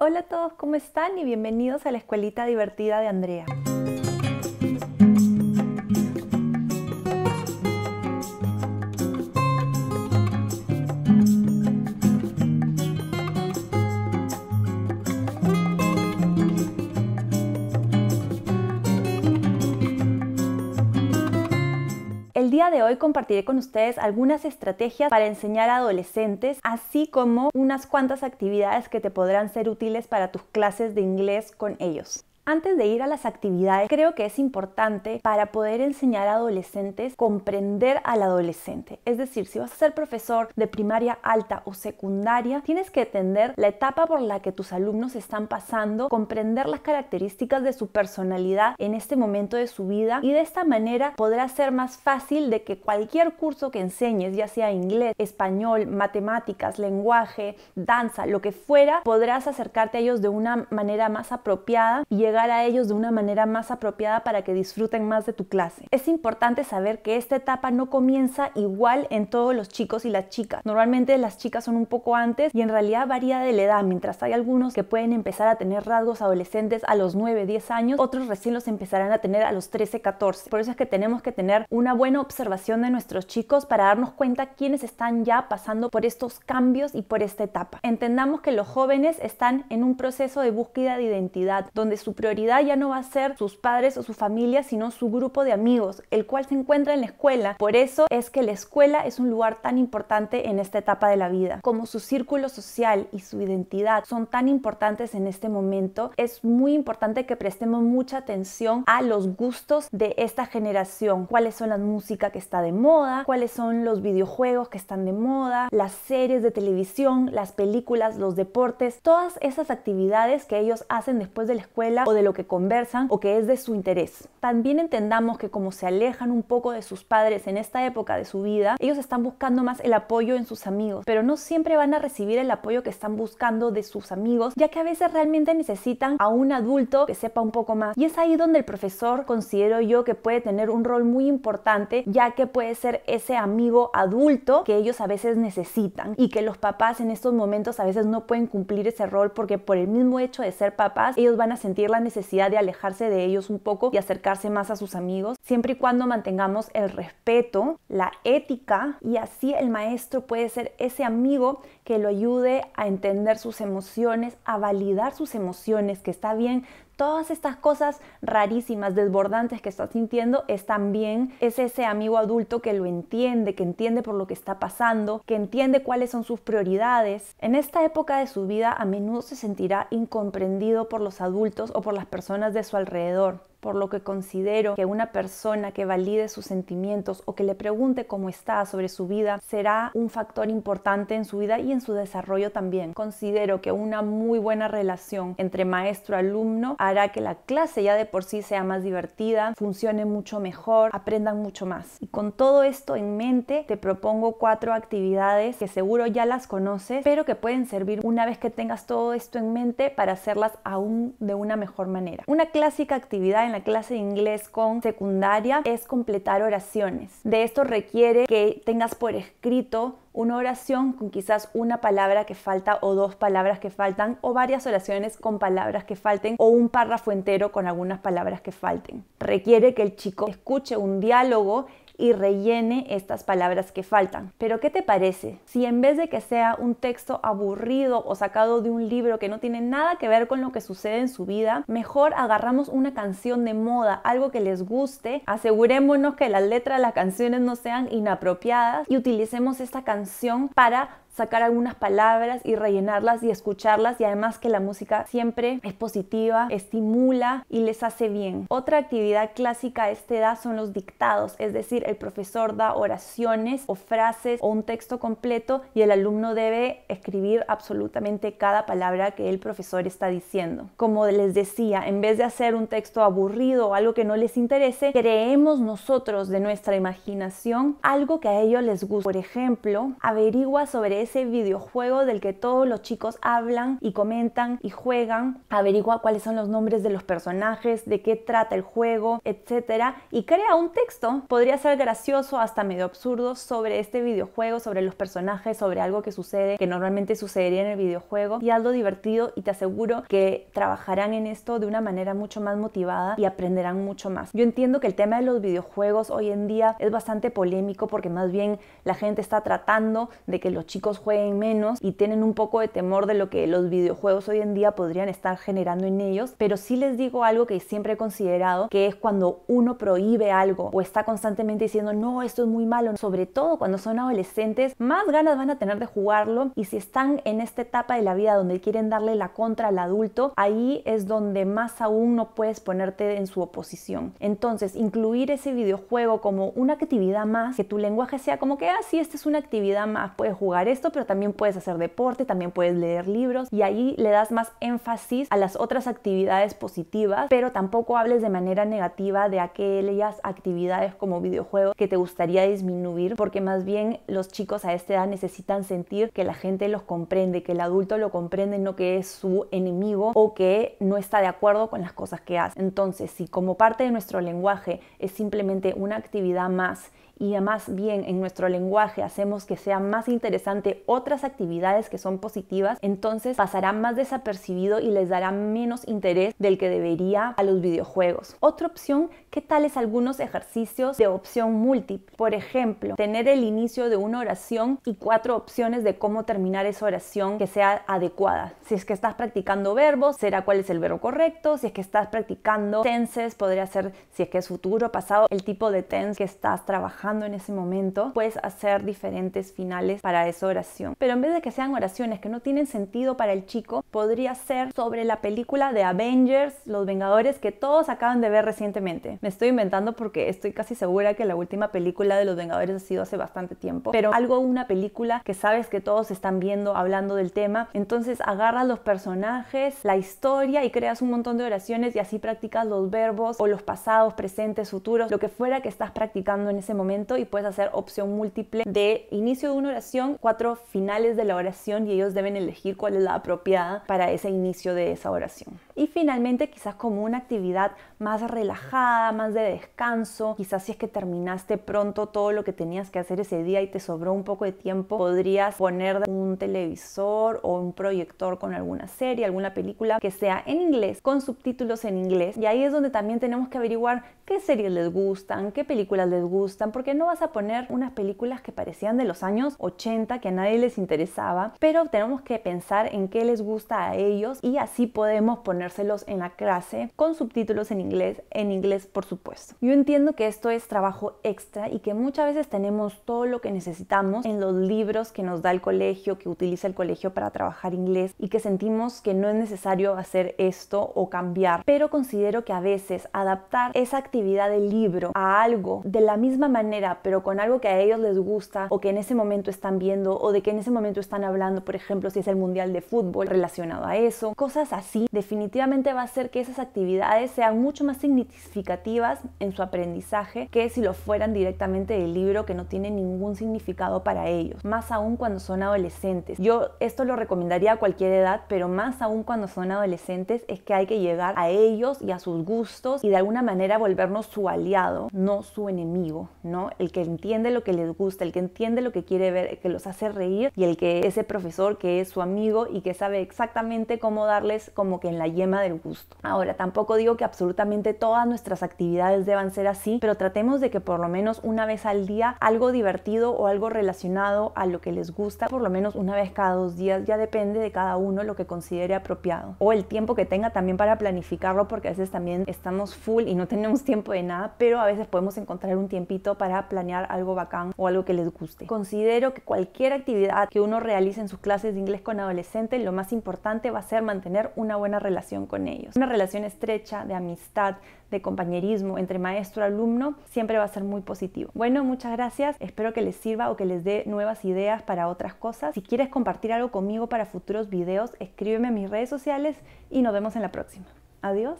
Hola a todos, ¿cómo están? Y bienvenidos a la Escuelita Divertida de Andrea. día de hoy compartiré con ustedes algunas estrategias para enseñar a adolescentes, así como unas cuantas actividades que te podrán ser útiles para tus clases de inglés con ellos. Antes de ir a las actividades, creo que es importante para poder enseñar a adolescentes comprender al adolescente. Es decir, si vas a ser profesor de primaria alta o secundaria, tienes que entender la etapa por la que tus alumnos están pasando, comprender las características de su personalidad en este momento de su vida y de esta manera podrá ser más fácil de que cualquier curso que enseñes, ya sea inglés, español, matemáticas, lenguaje, danza, lo que fuera, podrás acercarte a ellos de una manera más apropiada y llegar a ellos de una manera más apropiada para que disfruten más de tu clase. Es importante saber que esta etapa no comienza igual en todos los chicos y las chicas. Normalmente las chicas son un poco antes y en realidad varía de la edad, mientras hay algunos que pueden empezar a tener rasgos adolescentes a los 9, 10 años, otros recién los empezarán a tener a los 13, 14. Por eso es que tenemos que tener una buena observación de nuestros chicos para darnos cuenta quiénes están ya pasando por estos cambios y por esta etapa. Entendamos que los jóvenes están en un proceso de búsqueda de identidad, donde su prioridad ya no va a ser sus padres o su familia, sino su grupo de amigos, el cual se encuentra en la escuela. Por eso es que la escuela es un lugar tan importante en esta etapa de la vida. Como su círculo social y su identidad son tan importantes en este momento, es muy importante que prestemos mucha atención a los gustos de esta generación, cuáles son las músicas que está de moda, cuáles son los videojuegos que están de moda, las series de televisión, las películas, los deportes, todas esas actividades que ellos hacen después de la escuela o de lo que conversan o que es de su interés. También entendamos que como se alejan un poco de sus padres en esta época de su vida, ellos están buscando más el apoyo en sus amigos, pero no siempre van a recibir el apoyo que están buscando de sus amigos, ya que a veces realmente necesitan a un adulto que sepa un poco más. Y es ahí donde el profesor considero yo que puede tener un rol muy importante, ya que puede ser ese amigo adulto que ellos a veces necesitan y que los papás en estos momentos a veces no pueden cumplir ese rol porque por el mismo hecho de ser papás, ellos van a sentir la necesidad de alejarse de ellos un poco y acercarse más a sus amigos, siempre y cuando mantengamos el respeto, la ética y así el maestro puede ser ese amigo que lo ayude a entender sus emociones, a validar sus emociones, que está bien. Todas estas cosas rarísimas, desbordantes que está sintiendo, están bien. Es ese amigo adulto que lo entiende, que entiende por lo que está pasando, que entiende cuáles son sus prioridades. En esta época de su vida a menudo se sentirá incomprendido por los adultos o por las personas de su alrededor por lo que considero que una persona que valide sus sentimientos o que le pregunte cómo está sobre su vida será un factor importante en su vida y en su desarrollo también. Considero que una muy buena relación entre maestro-alumno hará que la clase ya de por sí sea más divertida, funcione mucho mejor, aprendan mucho más. Y con todo esto en mente, te propongo cuatro actividades que seguro ya las conoces, pero que pueden servir una vez que tengas todo esto en mente para hacerlas aún de una mejor manera. Una clásica actividad en la clase de inglés con secundaria es completar oraciones. De esto requiere que tengas por escrito una oración con quizás una palabra que falta o dos palabras que faltan o varias oraciones con palabras que falten o un párrafo entero con algunas palabras que falten. Requiere que el chico escuche un diálogo y rellene estas palabras que faltan. Pero ¿qué te parece si en vez de que sea un texto aburrido o sacado de un libro que no tiene nada que ver con lo que sucede en su vida, mejor agarramos una canción de moda, algo que les guste, asegurémonos que las letras de las canciones no sean inapropiadas y utilicemos esta canción para sacar algunas palabras y rellenarlas y escucharlas y además que la música siempre es positiva, estimula y les hace bien. Otra actividad clásica a esta edad son los dictados, es decir, el profesor da oraciones o frases o un texto completo y el alumno debe escribir absolutamente cada palabra que el profesor está diciendo. Como les decía, en vez de hacer un texto aburrido o algo que no les interese, creemos nosotros de nuestra imaginación algo que a ellos les gusta. Por ejemplo, averigua sobre ese videojuego del que todos los chicos hablan y comentan y juegan, averigua cuáles son los nombres de los personajes, de qué trata el juego, etc. Y crea un texto, podría ser gracioso, hasta medio absurdo, sobre este videojuego, sobre los personajes, sobre algo que sucede, que normalmente sucedería en el videojuego, y algo divertido y te aseguro que trabajarán en esto de una manera mucho más motivada y aprenderán mucho más. Yo entiendo que el tema de los videojuegos hoy en día es bastante polémico porque más bien la gente está tratando de que los chicos jueguen menos y tienen un poco de temor de lo que los videojuegos hoy en día podrían estar generando en ellos, pero sí les digo algo que siempre he considerado, que es cuando uno prohíbe algo o está constantemente diciendo, no, esto es muy malo, sobre todo cuando son adolescentes, más ganas van a tener de jugarlo y si están en esta etapa de la vida donde quieren darle la contra al adulto, ahí es donde más aún no puedes ponerte en su oposición. Entonces, incluir ese videojuego como una actividad más, que tu lenguaje sea como que, ah, sí, esta es una actividad más, puedes jugar esto pero también puedes hacer deporte, también puedes leer libros y ahí le das más énfasis a las otras actividades positivas, pero tampoco hables de manera negativa de aquellas actividades como videojuegos que te gustaría disminuir, porque más bien los chicos a esta edad necesitan sentir que la gente los comprende, que el adulto lo comprende, no que es su enemigo o que no está de acuerdo con las cosas que hace. Entonces, si como parte de nuestro lenguaje es simplemente una actividad más y además bien en nuestro lenguaje hacemos que sea más interesante otras actividades que son positivas, entonces pasará más desapercibido y les dará menos interés del que debería a los videojuegos. Otra opción, ¿qué tal es algunos ejercicios de opción múltiple? Por ejemplo, tener el inicio de una oración y cuatro opciones de cómo terminar esa oración que sea adecuada. Si es que estás practicando verbos, será cuál es el verbo correcto. Si es que estás practicando tenses, podría ser si es que es futuro, pasado, el tipo de tense que estás trabajando en ese momento, puedes hacer diferentes finales para esa oración. Pero en vez de que sean oraciones que no tienen sentido para el chico, podría ser sobre la película de Avengers, Los Vengadores, que todos acaban de ver recientemente. Me estoy inventando porque estoy casi segura que la última película de Los Vengadores ha sido hace bastante tiempo. Pero algo, una película que sabes que todos están viendo, hablando del tema. Entonces agarras los personajes, la historia y creas un montón de oraciones y así practicas los verbos o los pasados, presentes, futuros, lo que fuera que estás practicando en ese momento y puedes hacer opción múltiple de inicio de una oración, cuatro finales de la oración y ellos deben elegir cuál es la apropiada para ese inicio de esa oración. Y finalmente, quizás como una actividad más relajada, más de descanso, quizás si es que terminaste pronto todo lo que tenías que hacer ese día y te sobró un poco de tiempo, podrías poner un televisor o un proyector con alguna serie, alguna película que sea en inglés, con subtítulos en inglés. Y ahí es donde también tenemos que averiguar qué series les gustan, qué películas les gustan, porque no vas a poner unas películas que parecían de los años 80 que a nadie les interesaba? Pero tenemos que pensar en qué les gusta a ellos y así podemos ponérselos en la clase con subtítulos en inglés, en inglés por supuesto. Yo entiendo que esto es trabajo extra y que muchas veces tenemos todo lo que necesitamos en los libros que nos da el colegio, que utiliza el colegio para trabajar inglés y que sentimos que no es necesario hacer esto o cambiar. Pero considero que a veces adaptar esa actividad del libro a algo de la misma manera pero con algo que a ellos les gusta o que en ese momento están viendo o de que en ese momento están hablando, por ejemplo, si es el Mundial de Fútbol relacionado a eso, cosas así, definitivamente va a hacer que esas actividades sean mucho más significativas en su aprendizaje que si lo fueran directamente del libro que no tiene ningún significado para ellos, más aún cuando son adolescentes. Yo esto lo recomendaría a cualquier edad, pero más aún cuando son adolescentes es que hay que llegar a ellos y a sus gustos y de alguna manera volvernos su aliado, no su enemigo, ¿no? El que entiende lo que les gusta, el que entiende lo que quiere ver, que los hace reír y el que ese profesor que es su amigo y que sabe exactamente cómo darles como que en la yema del gusto. Ahora, tampoco digo que absolutamente todas nuestras actividades deban ser así, pero tratemos de que por lo menos una vez al día algo divertido o algo relacionado a lo que les gusta, por lo menos una vez cada dos días, ya depende de cada uno lo que considere apropiado o el tiempo que tenga también para planificarlo porque a veces también estamos full y no tenemos tiempo de nada, pero a veces podemos encontrar un tiempito para planear algo bacán o algo que les guste. Considero que cualquier actividad que uno realice en sus clases de inglés con adolescentes, lo más importante va a ser mantener una buena relación con ellos. Una relación estrecha de amistad, de compañerismo entre maestro y alumno siempre va a ser muy positivo. Bueno, muchas gracias. Espero que les sirva o que les dé nuevas ideas para otras cosas. Si quieres compartir algo conmigo para futuros videos, escríbeme a mis redes sociales y nos vemos en la próxima. Adiós.